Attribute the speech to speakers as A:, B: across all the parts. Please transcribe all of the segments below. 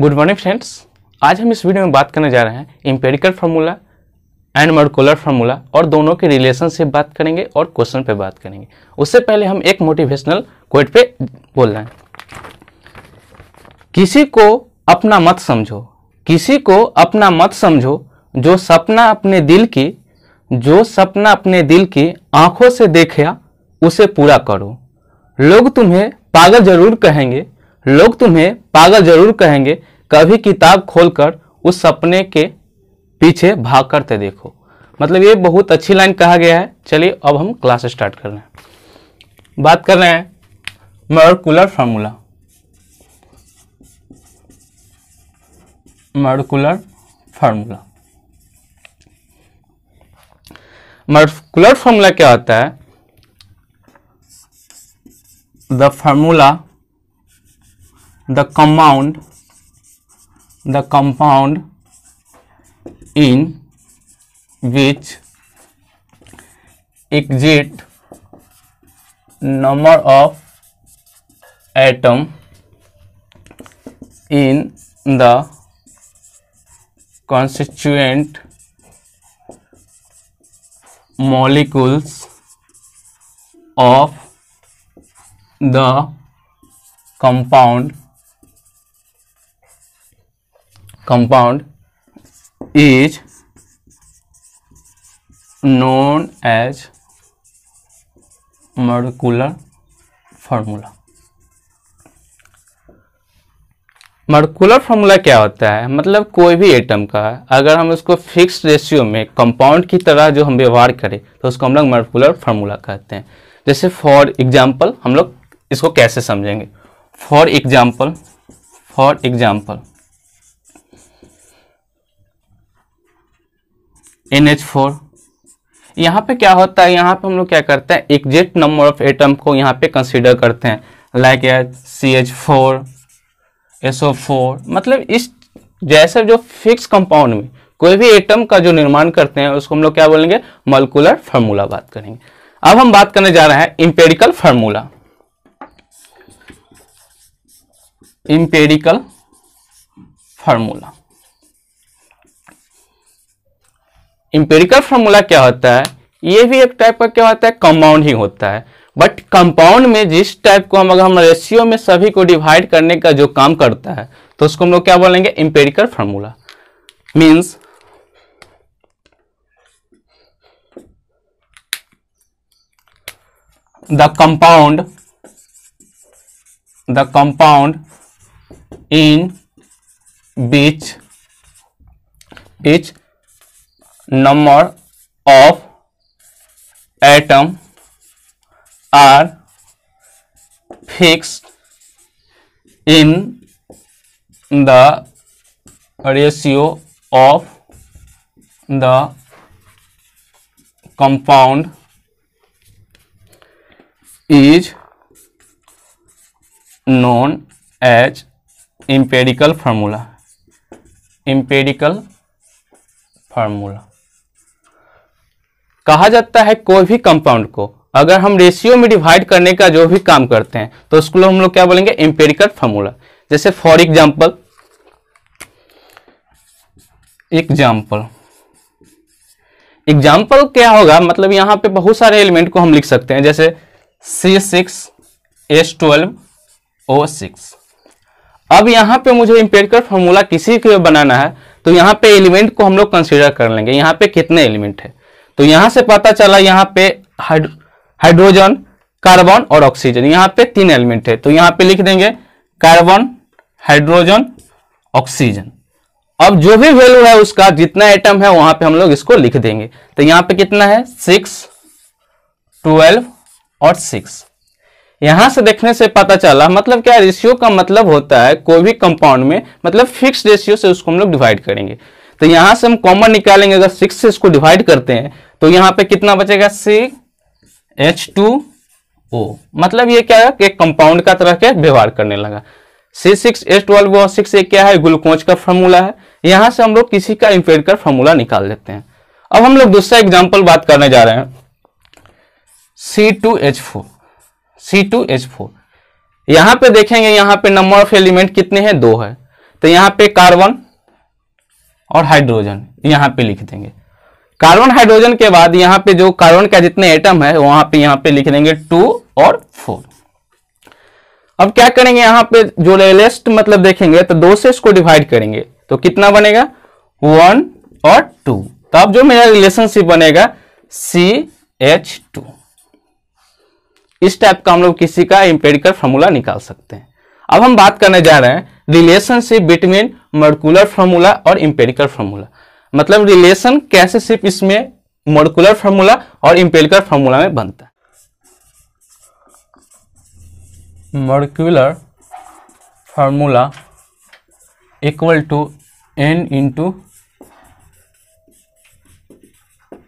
A: good morning friends आज हम इस वीडियो में बात करने जा रहे हैं empirical formula and molecular formula और दोनों के रिलेशन से बात करेंगे और क्वेश्चन पे बात करेंगे उससे पहले हम एक मोटिवेशनल क्वेट पे बोल रहे हैं किसी को अपना मत समझो किसी को अपना मत समझो जो सपना अपने दिल की जो सपना अपने दिल की आंखों से देखा उसे पूरा करो लोग तुम्हें पागल जरूर कहेंगे लोग तुम्हें पागल जरूर कहेंगे कभी किताब खोलकर उस सपने के पीछे भाग करते देखो मतलब ये बहुत अच्छी लाइन कहा गया है चलिए अब हम क्लास स्टार्ट कर रहे हैं बात कर रहे हैं molecular formula molecular formula molecular formula क्या होता है the formula the compound the compound in which exact number of atom in the constituent molecules of the compound compound is known as molecular formula molecular formula क्या होता है मतलब कोई भी atom का अगर हम उसको फिक्स रेशियो में कंपाउंड की तरह जो हम व्यवहार करें तो उसको हम लोग मर्कुलर फार्मूला कहते हैं जैसे फॉर एग्जाम्पल हम लोग इसको कैसे समझेंगे for example for example N H four यहाँ पे क्या होता है यहाँ पे हम लोग क्या करते हैं एग्जेक्ट नंबर ऑफ एटम को यहाँ पे कंसिडर करते हैं like H C H four S O four मतलब इस जैसे जो फिक्स कंपाउंड में कोई भी एटम का जो निर्माण करते हैं उसको हम लोग क्या बोलेंगे मलकुलर फार्मूला बात करेंगे अब हम बात करने जा रहे हैं empirical formula empirical formula empirical formula क्या होता है ये भी एक टाइप का क्या होता है कंपाउंड ही होता है बट कंपाउंड में जिस टाइप को हम अगर हम रेशियो में सभी को डिवाइड करने का जो काम करता है तो उसको हम लोग क्या बोलेंगे empirical formula means the compound the compound in which each number of atom are fixed in the ratio of the compound is known as empirical formula empirical formula कहा जाता है कोई भी कंपाउंड को अगर हम रेशियो में डिवाइड करने का जो भी काम करते हैं तो उसको हम लोग क्या बोलेंगे एम्पेरिकल फार्मूला जैसे फॉर एग्जाम्पल एग्जाम्पल एग्जाम्पल क्या होगा मतलब यहां पे बहुत सारे एलिमेंट को हम लिख सकते हैं जैसे C six S twelve O six अब यहाँ पे मुझे इंपेरिकल फॉर्मूला किसी के बनाना है तो यहाँ पे एलिमेंट को हम लोग कंसिडर कर लेंगे यहाँ पे कितने एलिमेंट है तो यहां से पता चला यहाँ पे हाइड्रोजन कार्बन और ऑक्सीजन यहाँ पे तीन एलिमेंट है तो यहाँ पे लिख देंगे कार्बन हाइड्रोजन ऑक्सीजन अब जो भी वैल्यू है उसका जितना एटम है वहां पे हम लोग इसको लिख देंगे तो यहाँ पे कितना है सिक्स ट्वेल्व और सिक्स यहां से देखने से पता चला मतलब क्या रेशियो का मतलब होता है कोई भी कंपाउंड में मतलब फिक्स रेशियो से उसको हम लोग डिवाइड करेंगे तो यहां से हम कॉमन निकालेंगे अगर सिक्स से इसको डिवाइड करते हैं तो यहां पे कितना बचेगा सिक्स एच टू ओ मतलब ये क्या है कंपाउंड का तरह के व्यवहार करने लगा C six H twelve six six क्या है ग्लूकोज का फॉर्मूला है यहां से हम लोग किसी का इम्पेयर का फॉर्मूला निकाल लेते हैं अब हम लोग दूसरा एग्जाम्पल बात करने जा रहे हैं C two H four C two H four यहाँ पे देखेंगे यहाँ पे नंबर ऑफ एलिमेंट कितने हैं दो है तो यहां पे कार्बन और हाइड्रोजन यहां पे लिख देंगे कार्बन हाइड्रोजन के बाद यहाँ पे जो कार्बन का जितने एटम है वहां पे यहाँ पे लिख देंगे टू और फोर अब क्या करेंगे यहाँ पे जो लेस्ट मतलब देखेंगे तो दो से इसको डिवाइड करेंगे तो कितना बनेगा वन और टू तो अब जो मेरा रिलेशनशिप बनेगा सी एच टू इस टाइप का हम लोग किसी का इम्पेरिकल फार्मूला निकाल सकते हैं अब हम बात करने जा रहे हैं रिलेशनशिप बिटवीन मर्कुलर फार्मूला और इम्पेरिकल फार्मूला मतलब रिलेशन कैसे सिर्फ इसमें मर्कुलर फार्मूला और इम्पेरिकल फार्मूला में बनता है molecular formula equal to N into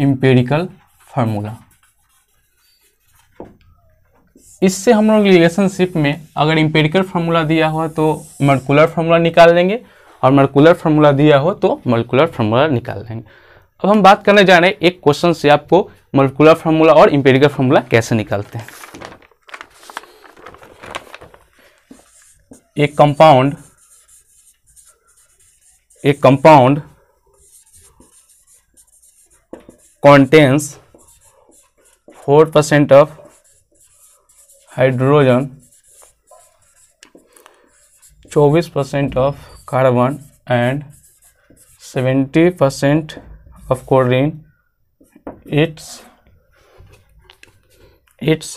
A: empirical formula इससे हम लोग रिलेशनशिप में अगर इम्पेरिकल फार्मूला दिया हो तो मर्कुलर फार्मूला निकाल लेंगे और मर्कुलर फार्मूला दिया हो तो मर्कुलर फार्मूला निकाल लेंगे अब हम बात करने जा रहे हैं एक क्वेश्चन से आपको मर्कुलर फार्मूला और इम्पेरिकल फार्मूला कैसे निकालते हैं एक कंपाउंड एक compound contains four percent of hydrogen 24 percent of carbon and 70 percent of chlorine its its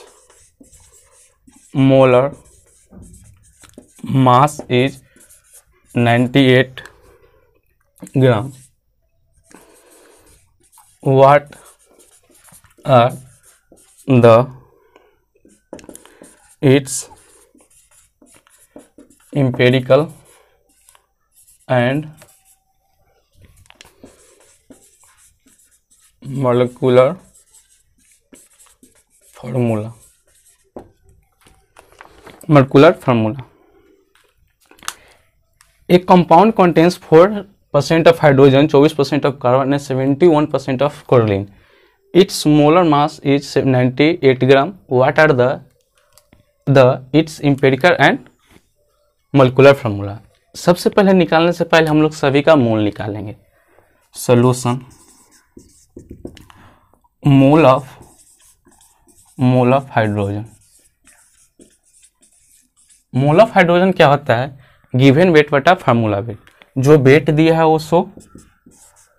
A: molar mass is 98 gram what are the its empirical and molecular formula molecular formula a compound contains 4 percent of hydrogen 24 percent of carbon and 71 percent of choline its molar mass is 98 gram what are the the its empirical and molecular formula सबसे पहले निकालने से पहले हम लोग सभी का mole निकालेंगे solution mole of mole of hydrogen mole of hydrogen क्या होता है गिवन वेट बटा फार्मूला वेट जो वेट दिया है वो सो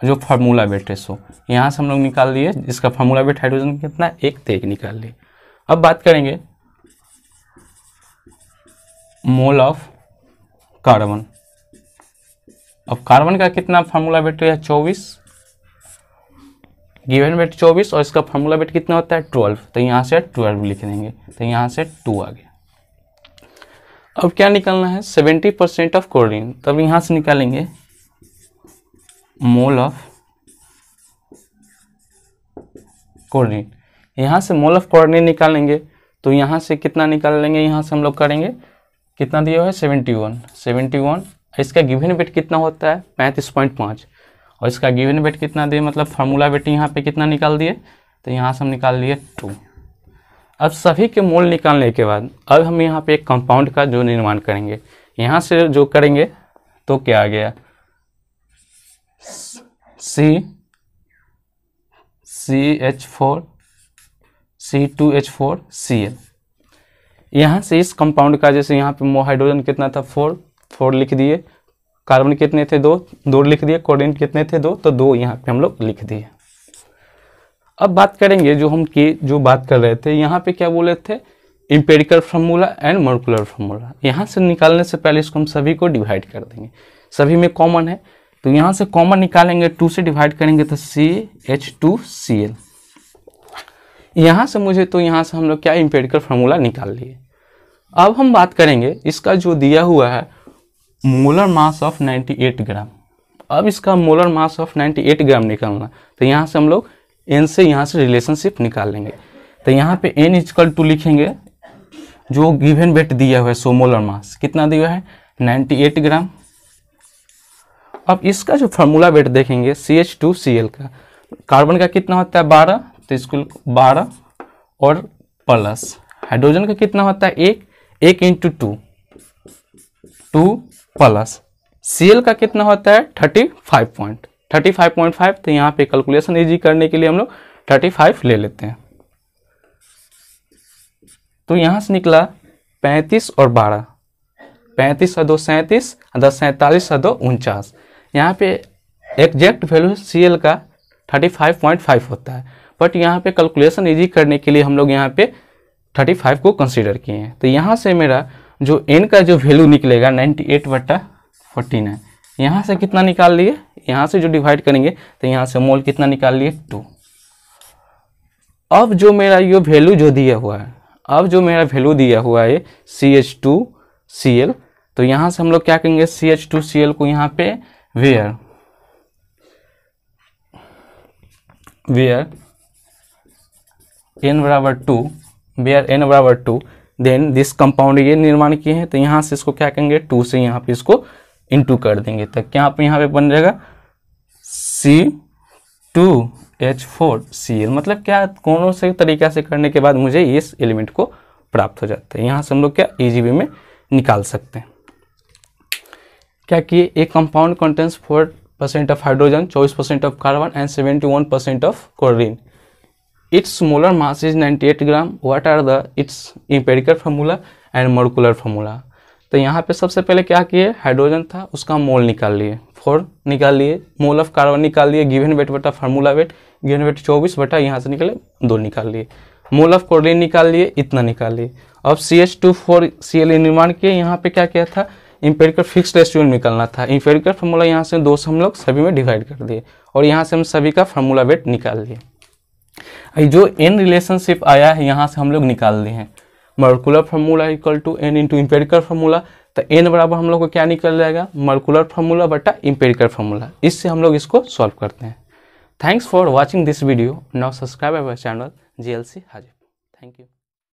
A: जो फार्मूला वेट है सो यहाँ से हम लोग निकाल लिए इसका फार्मूला वेट हाइड्रोजन कितना एक तेक निकाल लिए अब बात करेंगे मोल ऑफ कार्बन अब कार्बन का कितना फार्मूला बेट है चौबीस गिवन बेट चौबीस और इसका फार्मूला बेट कितना होता है ट्वेल्व तो यहाँ से ट्वेल्व लिख देंगे तो यहाँ से टू आ गया अब क्या निकालना है सेवेंटी परसेंट ऑफ क्लोरीन तब यहाँ से निकालेंगे मोल ऑफ क्लोरीन यहाँ से मोल ऑफ क्लोरीन निकालेंगे तो यहाँ से कितना निकाल लेंगे यहाँ से हम लोग करेंगे कितना दिया हुआ है सेवेंटी वन सेवेंटी वन इसका गिवन वेट कितना होता है पैंतीस पॉइंट पाँच और इसका गिवन वेट कितना दिए मतलब फार्मूला वेट यहाँ पे कितना निकाल दिए तो यहाँ से हम निकाल लिए टू अब सभी के मोल निकालने के बाद अब हम यहाँ पे एक कंपाउंड का जो निर्माण करेंगे यहाँ से जो करेंगे तो क्या आ गया C C H four C two H four C L यहाँ से इस कंपाउंड का जैसे यहाँ पे मोहाइड्रोजन कितना था फोर फोर लिख दिए कार्बन कितने थे दो दो लिख दिए कोऑर्डिनेट कितने थे दो तो दो यहाँ पे हम लोग लिख दिए अब बात करेंगे जो हम की जो बात कर रहे थे यहाँ पे क्या बोले थे empirical formula and molecular formula यहाँ से निकालने से पहले इसको हम सभी को डिवाइड कर देंगे सभी में कॉमन है तो यहाँ से कॉमन निकालेंगे टू से डिवाइड करेंगे तो C H two C L यहाँ से मुझे तो यहाँ से हम लोग क्या इम्पेरिकल फार्मूला निकाल लिए अब हम बात करेंगे इसका जो दिया हुआ है मोलर मास ऑफ 98 ग्राम अब इसका मोलर मास ऑफ 98 ग्राम निकालना तो यहाँ से हम लोग एन से यहाँ से रिलेशनशिप निकाल लेंगे तो यहाँ पे एन इज टू लिखेंगे जो गिवन वेट दिया हुआ है सो मोलर मास कितना दिया है 98 ग्राम अब इसका जो फार्मूला वेट देखेंगे C H two C L का कार्बन का कितना होता है बारह तो इसको बारह और प्लस हाइड्रोजन का कितना होता है एक एक into two two plus C का कितना होता है thirty five point thirty five point five तो यहाँ पे कैलकुलेशन इजी करने के लिए हम लोग थर्टी फाइव ले लेते हैं तो यहाँ से निकला पैंतीस और बारह पैंतीस और दो सैंतीस दस सैंतालीस और दो उनचास यहाँ पे एग्जैक्ट वैल्यू सी का थर्टी फाइव पॉइंट फाइव होता है बट यहाँ पे कैलकुलेशन ईजी करने के लिए हम लोग यहाँ पे 35 को कंसिडर किए हैं तो यहाँ से मेरा जो एन का जो वैल्यू निकलेगा 98 एट बट्टा फोर्टी नाइन यहाँ से कितना निकाल लिए यहाँ से जो डिवाइड करेंगे तो यहाँ से मोल कितना निकाल लिए टू अब जो मेरा ये वैल्यू जो दिया हुआ है अब जो मेरा वैल्यू दिया हुआ है C H two C L तो यहाँ से हम लोग क्या करेंगे C H two C L को यहाँ पे वेयर वेयर एन बराबर टू आर एन बराबर टू देन दिस कंपाउंड ये निर्माण किए हैं तो यहाँ से इसको क्या कहेंगे टू से यहाँ पे इसको टू कर देंगे तो क्या आप यहाँ पे बन जाएगा C two H four C L मतलब क्या कौन से तरीका से करने के बाद मुझे इस एलिमेंट को प्राप्त हो जाता है यहाँ से हम लोग क्या ई में निकाल सकते हैं क्या किए एक compound contains four percent of hydrogen चौबीस percent of carbon and seventy one percent of chlorine its molar mass is 98 gram what are the its empirical formula and molecular formula तो यहाँ पे सबसे पहले क्या किए हाइड्रोजन था उसका मोल निकाल लिए फोर निकाल लिए मोल ऑफ कार्बन निकाल लिए गिवन वेट बटा फार्मूला वेट गिवन वेट चौबीस बटा यहाँ से निकले दो निकाल लिए मोल ऑफ क्लोरीन निकाल लिए इतना निकाल लिए अब C H two four C L निर्माण किए यहाँ पे क्या किया था इम्पेरिकल फिक्स रेस्टोरेंट निकालना था इम्पेरिकल फार्मूला यहाँ से दो से हम लोग सभी में डिवाइड कर दिए और यहाँ से हम सभी का फार्मूला वेट निकाल लिए जो एन रिलेशनशिप आया है यहाँ से हम लोग निकाल दिए हैं molecular formula equal to N into empirical formula तो एन बराबर हम लोग को क्या निकल जाएगा मर्कुलर फार्मूला बटा इम्पेरिकल फार्मूला इससे हम लोग इसको सॉल्व करते हैं thanks for watching this video now subscribe our channel G L C हाजिर थैंक यू